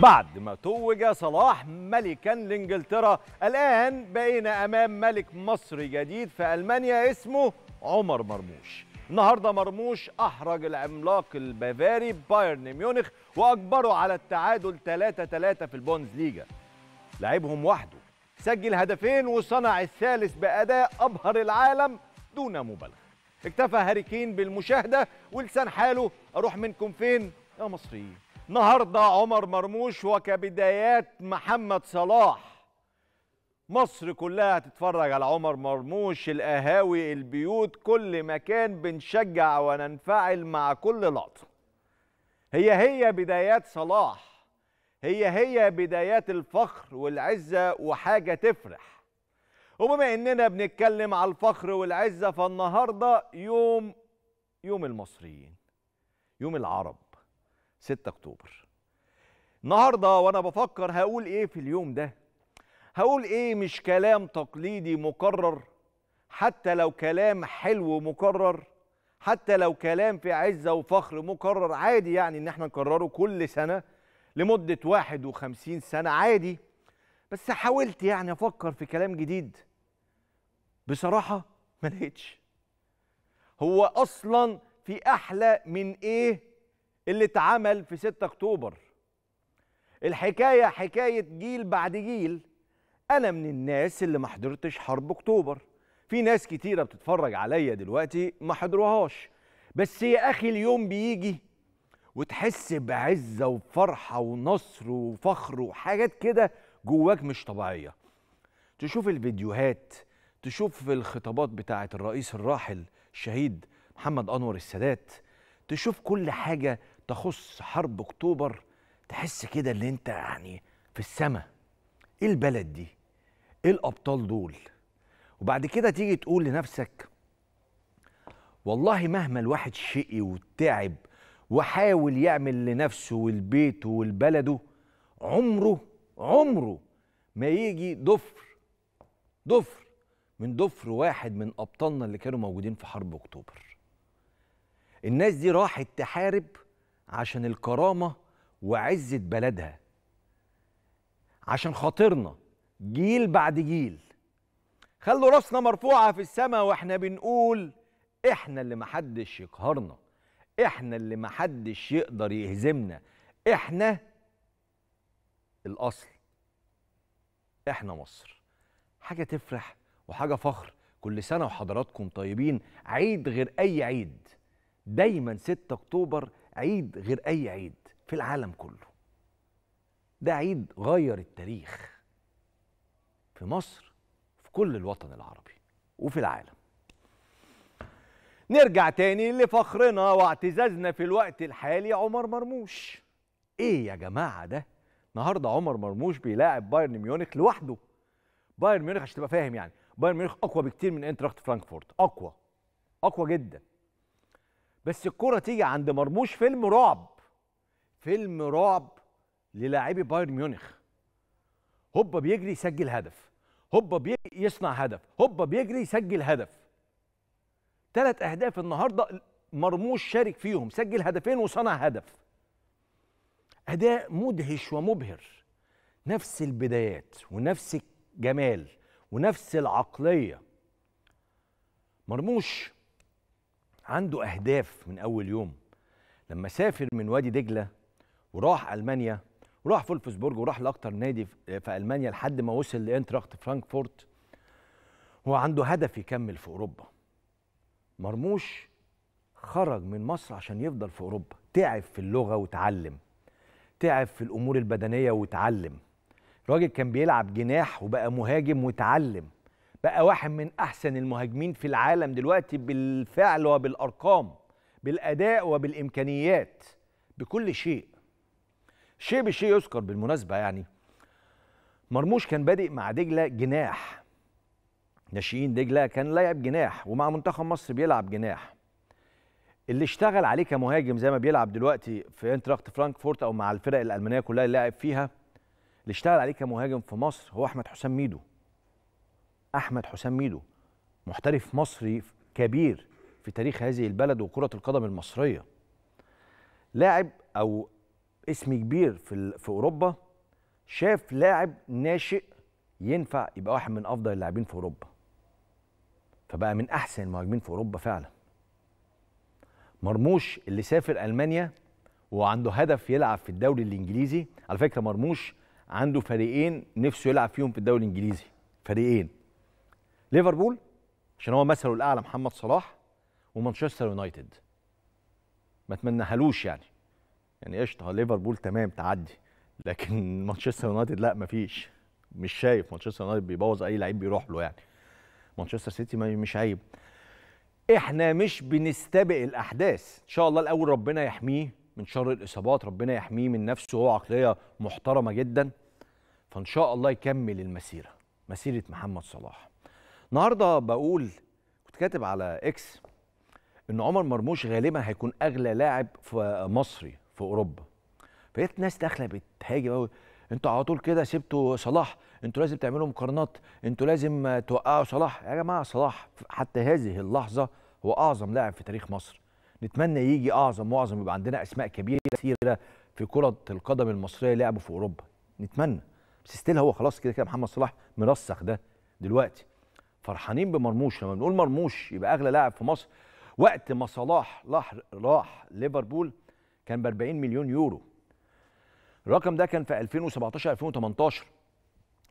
بعد ما توج صلاح ملكا لانجلترا الان بقينا امام ملك مصري جديد في المانيا اسمه عمر مرموش النهارده مرموش احرج العملاق البافاري بايرن ميونخ واجبره على التعادل 3 3 في البوندز ليجا لعبهم وحده سجل هدفين وصنع الثالث باداء ابهر العالم دون مبالغه اكتفى هاري كين بالمشاهده ولسان حاله اروح منكم فين يا مصريين النهارده عمر مرموش وكبدايات محمد صلاح مصر كلها هتتفرج على عمر مرموش القهاوي البيوت كل مكان بنشجع وننفعل مع كل لقطه هي هي بدايات صلاح هي هي بدايات الفخر والعزه وحاجه تفرح وبما اننا بنتكلم على الفخر والعزه فالنهارده يوم يوم المصريين يوم العرب 6 اكتوبر النهارده وانا بفكر هقول ايه في اليوم ده هقول ايه مش كلام تقليدي مكرر حتى لو كلام حلو مكرر حتى لو كلام في عزة وفخر مكرر عادي يعني ان احنا نكرره كل سنة لمدة 51 سنة عادي بس حاولت يعني افكر في كلام جديد بصراحة ما لقيتش هو اصلا في احلى من ايه اللي اتعمل في 6 اكتوبر الحكايه حكايه جيل بعد جيل انا من الناس اللي ما حضرتش حرب اكتوبر في ناس كتيره بتتفرج عليا دلوقتي ما حضروهاش بس يا اخي اليوم بيجي وتحس بعزه وفرحه ونصر وفخر وحاجات كده جواك مش طبيعيه تشوف الفيديوهات تشوف الخطابات بتاعه الرئيس الراحل الشهيد محمد انور السادات تشوف كل حاجه تخص حرب اكتوبر تحس كده ان انت يعني في السماء ايه البلد دي ايه الابطال دول وبعد كده تيجي تقول لنفسك والله مهما الواحد شقي وتعب وحاول يعمل لنفسه والبيت والبلده عمره عمره ما يجي ضفر ضفر من ضفر واحد من ابطالنا اللي كانوا موجودين في حرب اكتوبر الناس دي راحت تحارب عشان الكرامة وعزة بلدها عشان خاطرنا جيل بعد جيل خلوا راسنا مرفوعة في السماء واحنا بنقول احنا اللي محدش يقهرنا احنا اللي محدش يقدر يهزمنا احنا الاصل احنا مصر حاجة تفرح وحاجة فخر كل سنة وحضراتكم طيبين عيد غير أي عيد دايما 6 أكتوبر عيد غير أي عيد في العالم كله ده عيد غير التاريخ في مصر في كل الوطن العربي وفي العالم نرجع تاني لفخرنا واعتزازنا في الوقت الحالي عمر مرموش ايه يا جماعه ده النهارده عمر مرموش بيلاعب بايرن ميونخ لوحده بايرن ميونخ عشان تبقى فاهم يعني بايرن ميونخ اقوى بكتير من انتراخت فرانكفورت اقوى اقوى جدا بس الكرة تيجي عند مرموش فيلم رعب فيلم رعب للاعبي بايرن ميونخ هوبا بيجري يسجل هدف هوبا بيجري يصنع هدف هوبا بيجري يسجل هدف ثلاث اهداف النهارده مرموش شارك فيهم سجل هدفين وصنع هدف اداء مدهش ومبهر نفس البدايات ونفس الجمال ونفس العقليه مرموش عنده اهداف من اول يوم لما سافر من وادي دجله وراح المانيا وراح فولفسبورج وراح لاكتر نادي في المانيا لحد ما وصل لانتراخت فرانكفورت هو عنده هدف يكمل في اوروبا مرموش خرج من مصر عشان يفضل في اوروبا تعب في اللغه وتعلم تعب في الامور البدنيه وتعلم الراجل كان بيلعب جناح وبقى مهاجم وتعلم بقى واحد من احسن المهاجمين في العالم دلوقتي بالفعل وبالارقام بالاداء وبالامكانيات بكل شيء شيء بشيء يذكر بالمناسبه يعني مرموش كان بادئ مع دجله جناح ناشئين دجله كان لاعب جناح ومع منتخب مصر بيلعب جناح اللي اشتغل عليه كمهاجم زي ما بيلعب دلوقتي في انتراخت فرانكفورت او مع الفرق الالمانيه كلها اللي لعب فيها اللي اشتغل عليه كمهاجم في مصر هو احمد حسام ميدو احمد حسام ميدو محترف مصري كبير في تاريخ هذه البلد وكره القدم المصريه لاعب او اسم كبير في في اوروبا شاف لاعب ناشئ ينفع يبقى واحد من افضل اللاعبين في اوروبا فبقى من احسن المهاجمين في اوروبا فعلا مرموش اللي سافر المانيا وعنده هدف يلعب في الدوري الانجليزي على فكره مرموش عنده فريقين نفسه يلعب فيهم في الدوري الانجليزي فريقين ليفربول عشان هو مثله الاعلى محمد صلاح ومانشستر يونايتد ما اتمنهالوش يعني يعني قشطه ليفربول تمام تعدي لكن مانشستر يونايتد لا مفيش مش شايف مانشستر يونايتد بيبوظ اي لعيب بيروح له يعني مانشستر سيتي مش عيب احنا مش بنستبق الاحداث ان شاء الله الاول ربنا يحميه من شر الاصابات ربنا يحميه من نفسه هو عقليه محترمه جدا فان شاء الله يكمل المسيره مسيره محمد صلاح النهارده بقول كنت كاتب على اكس ان عمر مرموش غالبا هيكون اغلى لاعب في مصري في اوروبا فلقيت ناس داخله بتهاجم قوي انتوا على طول كده سبتوا صلاح انتوا لازم تعملوا مقارنات انتوا لازم توقعوا صلاح يا جماعه صلاح حتى هذه اللحظه هو اعظم لاعب في تاريخ مصر نتمنى يجي اعظم واعظم يبقى عندنا اسماء كبيره كثيره في كره القدم المصريه لعبوا في اوروبا نتمنى بس ستيل هو خلاص كده كده محمد صلاح مرسخ ده دلوقتي فرحانين بمرموش لما بنقول مرموش يبقى اغلى لاعب في مصر وقت ما صلاح راح راح ليفربول كان ب 40 مليون يورو الرقم ده كان في 2017 2018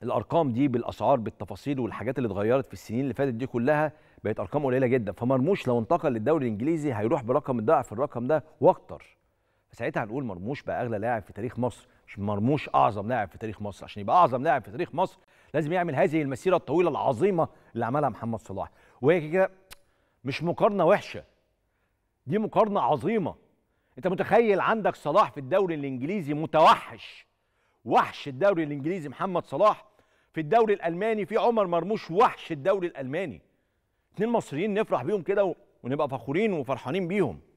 الارقام دي بالاسعار بالتفاصيل والحاجات اللي اتغيرت في السنين اللي فاتت دي كلها بقت ارقام قليله جدا فمرموش لو انتقل للدوري الانجليزي هيروح برقم ضعف الرقم ده واكتر ساعتها هنقول مرموش بقى اغلى لاعب في تاريخ مصر مش مرموش اعظم لاعب في تاريخ مصر عشان يبقى اعظم لاعب في تاريخ مصر لازم يعمل هذه المسيره الطويله العظيمه اللي عملها محمد صلاح وهي كده مش مقارنه وحشه دي مقارنه عظيمه انت متخيل عندك صلاح في الدوري الانجليزي متوحش وحش الدوري الانجليزي محمد صلاح في الدوري الالماني في عمر مرموش وحش الدوري الالماني اتنين مصريين نفرح بيهم كده ونبقى فخورين وفرحانين بيهم